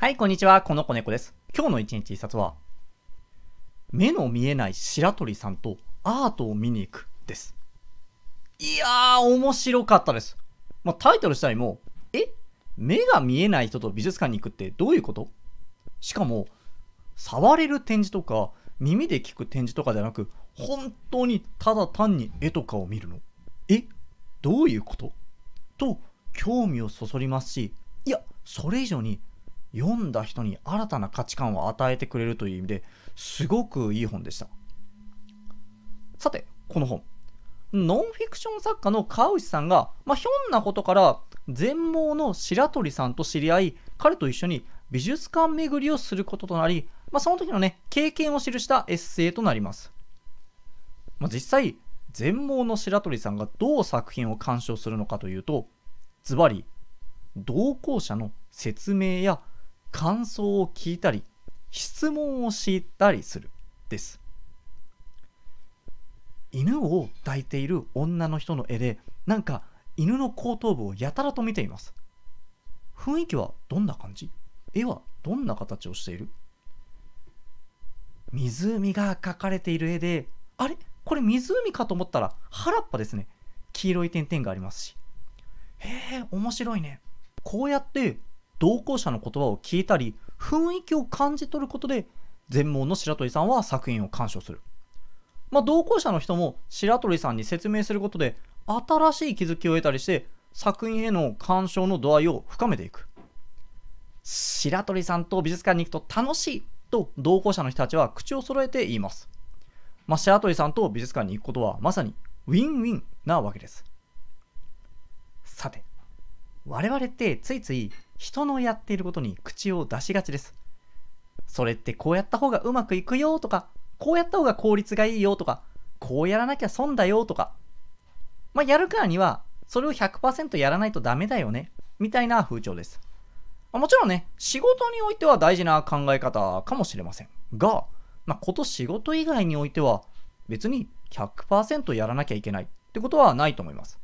はい、こんにちは。この子猫です。今日の一日一冊は、目の見えない白鳥さんとアートを見に行くです。いやー、面白かったです。まあ、タイトル自体も、え目が見えない人と美術館に行くってどういうことしかも、触れる展示とか、耳で聞く展示とかじゃなく、本当にただ単に絵とかを見るの。えどういうことと興味をそそりますし、いや、それ以上に読んだ人に新たな価値観を与えてくれるという意味ですごくいい本でしたさてこの本ノンフィクション作家の川内さんが、まあ、ひょんなことから全盲の白鳥さんと知り合い彼と一緒に美術館巡りをすることとなり、まあ、その時のね経験を記したエッセイとなります、まあ、実際全盲の白鳥さんがどう作品を鑑賞するのかというとズバリ同行者の説明や感想を聞いたり質問をしたりするです犬を抱いている女の人の絵でなんか犬の後頭部をやたらと見ています雰囲気はどんな感じ絵はどんな形をしている湖が描かれている絵であれこれ湖かと思ったら原っぱですね黄色い点々がありますしへえ面白いねこうやって同行者の言葉を聞いたり雰囲気を感じ取ることで全盲の白鳥さんは作品を鑑賞する、まあ、同行者の人も白鳥さんに説明することで新しい気づきを得たりして作品への鑑賞の度合いを深めていく白鳥さんと美術館に行くと楽しいと同行者の人たちは口を揃えて言います、まあ、白鳥さんと美術館に行くことはまさにウィンウィンなわけですさて我々ってついつい人のやっていることに口を出しがちです。それってこうやった方がうまくいくよとか、こうやった方が効率がいいよとか、こうやらなきゃ損だよとか。まあ、やるからには、それを100%やらないとダメだよね、みたいな風潮です。もちろんね、仕事においては大事な考え方かもしれません。が、まあ、こと仕事以外においては、別に100%やらなきゃいけないってことはないと思います。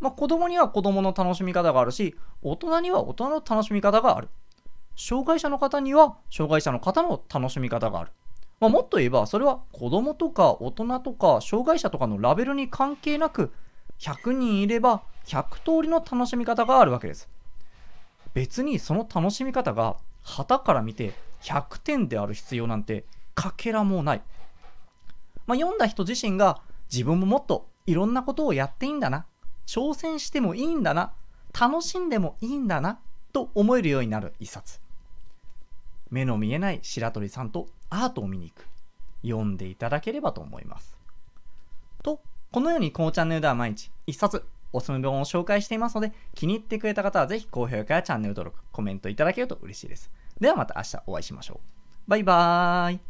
まあ、子供には子供の楽しみ方があるし、大人には大人の楽しみ方がある。障害者の方には障害者の方の楽しみ方がある。まあ、もっと言えば、それは子供とか大人とか障害者とかのラベルに関係なく、100人いれば100通りの楽しみ方があるわけです。別にその楽しみ方が旗から見て100点である必要なんてかけらもない。まあ、読んだ人自身が自分ももっといろんなことをやっていいんだな挑戦してもいいんだな楽しんでもいいんだなと思えるようになる一冊目の見えない白鳥さんとアートを見に行く読んでいただければと思いますとこのようにこのチャンネルでは毎日1冊おすすめ本を紹介していますので気に入ってくれた方はぜひ高評価やチャンネル登録コメントいただけると嬉しいですではまた明日お会いしましょうバイバーイ